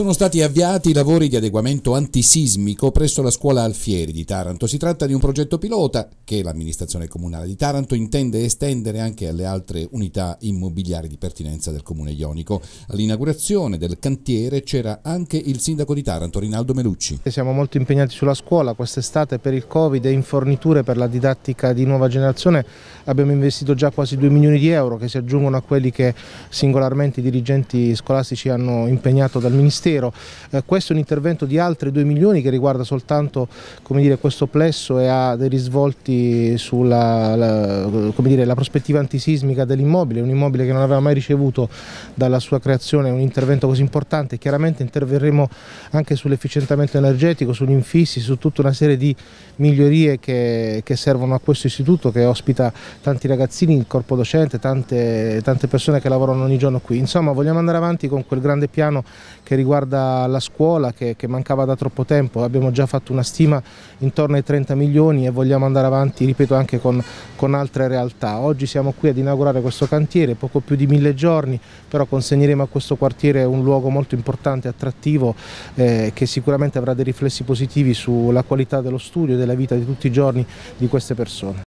Sono stati avviati i lavori di adeguamento antisismico presso la scuola Alfieri di Taranto. Si tratta di un progetto pilota che l'amministrazione comunale di Taranto intende estendere anche alle altre unità immobiliari di pertinenza del comune ionico. All'inaugurazione del cantiere c'era anche il sindaco di Taranto, Rinaldo Melucci. Siamo molto impegnati sulla scuola, quest'estate per il Covid e in forniture per la didattica di nuova generazione abbiamo investito già quasi 2 milioni di euro che si aggiungono a quelli che singolarmente i dirigenti scolastici hanno impegnato dal Ministero intero. Eh, questo è un intervento di altri 2 milioni che riguarda soltanto dire, questo plesso e ha dei risvolti sulla la, dire, la prospettiva antisismica dell'immobile, un immobile che non aveva mai ricevuto dalla sua creazione un intervento così importante. Chiaramente interverremo anche sull'efficientamento energetico, sugli infissi, su tutta una serie di migliorie che, che servono a questo istituto che ospita tanti ragazzini, il corpo docente, tante, tante persone che lavorano ogni giorno qui. Insomma vogliamo andare avanti con quel grande piano che riguarda la scuola che, che, mancava da troppo tempo, abbiamo già fatto una stima intorno ai 30 milioni e vogliamo andare avanti, ripeto, anche con, con altre realtà. Oggi siamo qui ad inaugurare questo cantiere, poco più di mille giorni, però consegneremo a questo quartiere un luogo molto importante, attrattivo, eh, che sicuramente avrà dei riflessi positivi sulla qualità dello studio e della vita di tutti i giorni di queste persone.